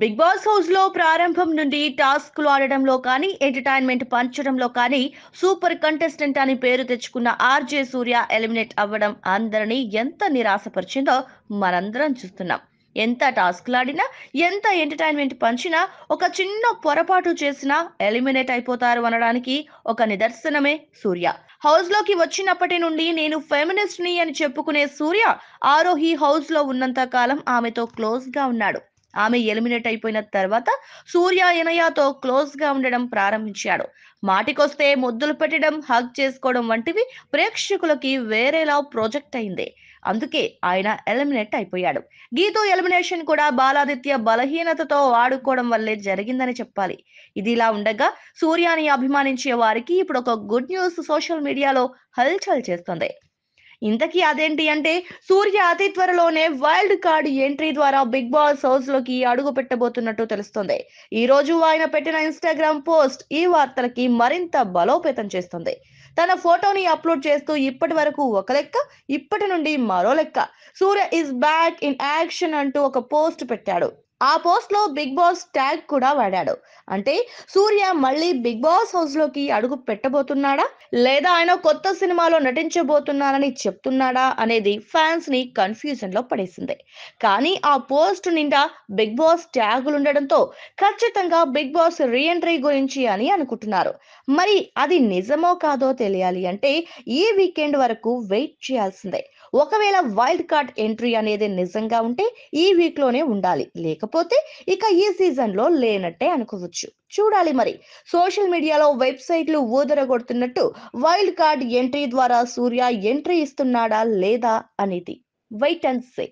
big Boss house లో ప్రారంభం నుండి టాస్క్లు ఆడడంలో కానీ ఎంటర్టైన్మెంట్ పంచడంలో కానీ సూపర్ కంటెస్టెంట్ అని పేరు తెచ్చుకున్న ఆర్జే సూర్య ఎలిమినేట్ అవ్వడం అందరినీ ఎంత నిరాశపరిచిందో మనందరం చూస్తున్నాం ఎంత టాస్క్లు ఆడినా ఎంత ఎంటర్టైన్మెంట్ పంచినా ఒక చిన్న పొరపాటు చేసినా ఎలిమినేట్ అయిపోతారు అనడానికి ఒక నిదర్శనమే సూర్య హౌస్ లోకి వచ్చినప్పటి నుండి నేను ఫెమినిస్ట్ ని అని చెప్పుకునే సూర్య ఆరోహి హౌస్ లో ఉన్నంత కాలం ఆమెతో క్లోజ్ గా ఉన్నాడు ఆమె ఎలిమినేట్ అయిపోయిన తర్వాత సూర్య ఎనయాతో క్లోజ్ గా ఉండడం ప్రారంభించాడు మాటికొస్తే ముద్దులు పెట్టడం హగ్ చేసుకోవడం వంటివి ప్రేక్షకులకి వేరేలా ప్రాజెక్ట్ అయింది అందుకే ఆయన ఎలిమినేట్ అయిపోయాడు గీతో ఎలిమినేషన్ కూడా బాలాదిత్య బలహీనతతో వాడుకోవడం వల్లే జరిగిందని చెప్పాలి ఇదిలా ఉండగా సూర్యాని అభిమానించే వారికి ఇప్పుడు ఒక గుడ్ న్యూస్ సోషల్ మీడియాలో హల్చల్ చేస్తుంది ఇంతకీ అదేంటి అంటే సూర్య అతి త్వరలోనే వైల్డ్ కార్డ్ ఎంట్రీ ద్వారా బిగ్ బాస్ హౌస్ లోకి అడుగు పెట్టబోతున్నట్టు తెలుస్తుంది ఈ రోజు ఆయన పెట్టిన ఇన్స్టాగ్రామ్ పోస్ట్ ఈ వార్తలకి మరింత బలోపేతం చేస్తుంది తన ఫోటోని అప్లోడ్ చేస్తూ ఇప్పటి వరకు ఒక లెక్క ఇప్పటి నుండి మరో లెక్క Surya is back in action అంటూ ఒక పోస్ట్ పెట్టాడు ఆ పోస్ట్ లో బిగ్ బాస్ ట్యాగ్ కూడా వాడాడు అంటే సూర్య మళ్ళీ బిగ్ బాస్ హౌస్ లోకి అడుగు పెట్టబోతున్నాడా లేదా ఆయన కొత్త సినిమాలో నటించబోతున్నారని చెప్తున్నాడా అనేది ఫ్యాన్స్ ని కన్ఫ్యూజన్ లో పడేసింది కానీ ఆ పోస్ట్ నిండా బిగ్ బాస్ ట్యాగులు ఉండడంతో ఖచ్చితంగా బిగ్ బాస్ రీఎంట్రీ గురించి అని అనుకుంటున్నారు మరి అది నిజమో కాదో తెలియాలి అంటే ఈ వీకెండ్ వరకు వెయిట్ చేయాల్సిందే ఒకవేళ వైల్డ్ కార్డ్ ఎంట్రీ అనేది నిజంగా ఉంటే ఈ వీక్ లోనే ఉండాలి లేకపోతే కాకపోతే ఇక ఈ సీజన్లో లేనట్టే అనుకోవచ్చు చూడాలి మరి సోషల్ మీడియాలో వెబ్సైట్లు ఊదరగొడుతున్నట్టు వైల్డ్ కార్డ్ ఎంట్రీ ద్వారా సూర్య ఎంట్రీ ఇస్తున్నాడా లేదా అనేది వెయిట్ అండ్ సే